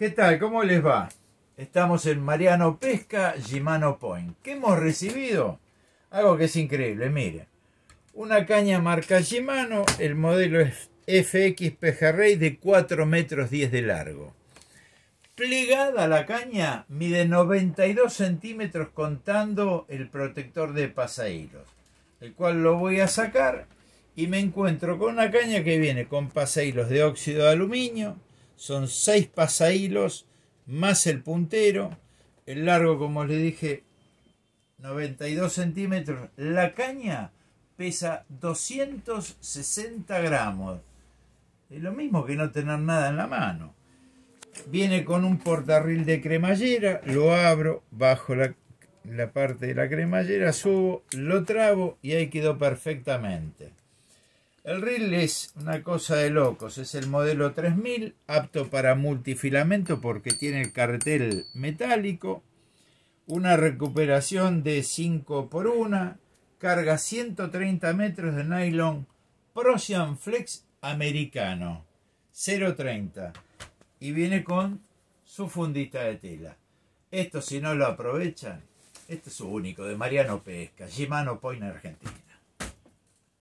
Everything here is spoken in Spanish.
¿Qué tal? ¿Cómo les va? Estamos en Mariano Pesca, Gimano Point. ¿Qué hemos recibido? Algo que es increíble, mire. Una caña marca Shimano, el modelo es FX Pejarrey, de 4 metros 10 de largo. Plegada la caña, mide 92 centímetros contando el protector de pasahilos, el cual lo voy a sacar y me encuentro con una caña que viene con pasahilos de óxido de aluminio, son seis pasahilos más el puntero, el largo como le dije 92 centímetros, la caña pesa 260 gramos, es lo mismo que no tener nada en la mano. Viene con un portarril de cremallera, lo abro, bajo la, la parte de la cremallera, subo, lo trabo y ahí quedó perfectamente. El reel es una cosa de locos, es el modelo 3000, apto para multifilamento porque tiene el cartel metálico, una recuperación de 5 por 1 carga 130 metros de nylon Proxian Flex americano, 0.30 y viene con su fundita de tela. Esto si no lo aprovechan, este es su único, de Mariano Pesca, Shimano Point Argentina.